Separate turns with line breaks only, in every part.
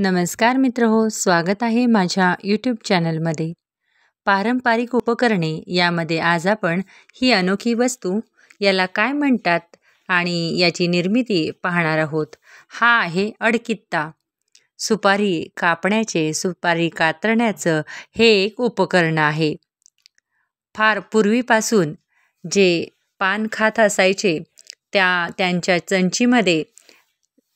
नमस्कार मित्र हो स्वागत आहे माझ्या यूट्यूब चॅनलमध्ये पारंपरिक उपकरणे यामध्ये आज आपण ही अनोखी वस्तू याला काय म्हणतात आणि याची निर्मिती पाहणार आहोत हा आहे अडकित्ता सुपारी कापण्याचे सुपारी कातरण्याचं हे एक उपकरण आहे फार पूर्वीपासून जे पान खात असायचे त्या त्यांच्या चंचीमध्ये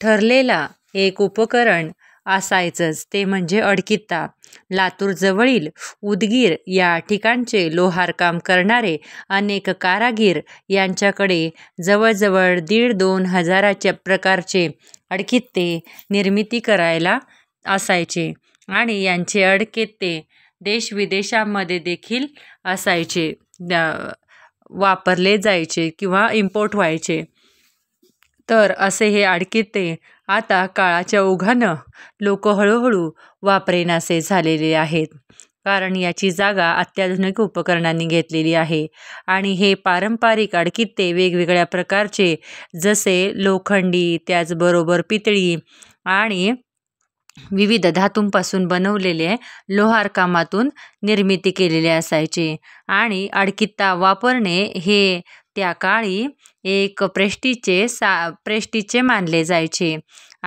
ठरलेला एक उपकरण असायचंच ते म्हणजे अडकित्ता लातूरजवळील उदगीर या ठिकाणचे लोहारकाम करणारे अनेक कारागीर यांच्याकडे जवळजवळ दीड दोन हजाराच्या प्रकारचे अडकित्ते निर्मिती करायला असायचे आणि यांचे अडकित्ते देशविदेशामध्ये देखील असायचे वापरले जायचे किंवा इम्पोर्ट व्हायचे तर असे हे अडकित्ते आता काळाच्या ओघानं लोक हळूहळू वापरेनासे झालेले आहेत कारण याची जागा अत्याधुनिक उपकरणांनी घेतलेली आहे आणि हे पारंपरिक अडकित्ते वेगवेगळ्या प्रकारचे जसे लोखंडी त्याचबरोबर पितळी आणि विविध धातूंपासून बनवलेले लोहारकामातून निर्मिती केलेले असायचे आणि अडकित्ता वापरणे हे त्या काळी एक प्रेष्टीचे सा प्रेष्टीचे मानले जायचे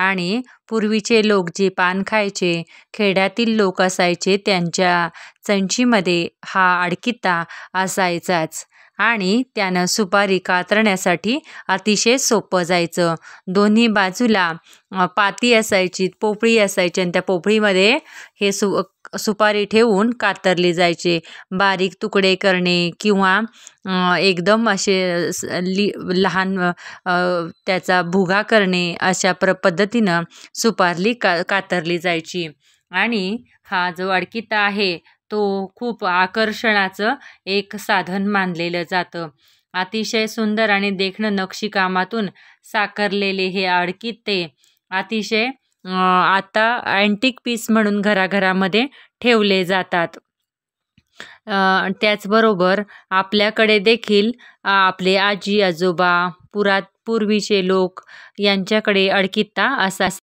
आणि पूर्वीचे लोक जे पान खायचे खेड्यातील लोक असायचे त्यांच्या चंचीमध्ये हा आडकित्ता असायचाच आणि त्यानं सुपारी कातरण्यासाठी अतिशय सोपं जायचं दोन्ही बाजूला पाती असायची पोपळी असायची आणि त्या पोपळीमध्ये हे सु सुपारी ठेवून कातरली जायची बारीक तुकडे करणे किंवा एकदम असे लहान त्याचा भुगा करणे अशा प्र पद्धतीनं सुपारली का कातरली जायची आणि हा जो अडकिता आहे तो खूप आकर्षणाचं एक साधन मानलेलं जातं अतिशय सुंदर आणि देखणं नक्षीकामातून साकारलेले हे ते अतिशय आता अँटिक पीस म्हणून घराघरामध्ये ठेवले जातात त्याचबरोबर आपल्याकडे देखील आपले आजी आजोबा पुरात पूर्वीचे लोक यांच्याकडे अडकित्ता असा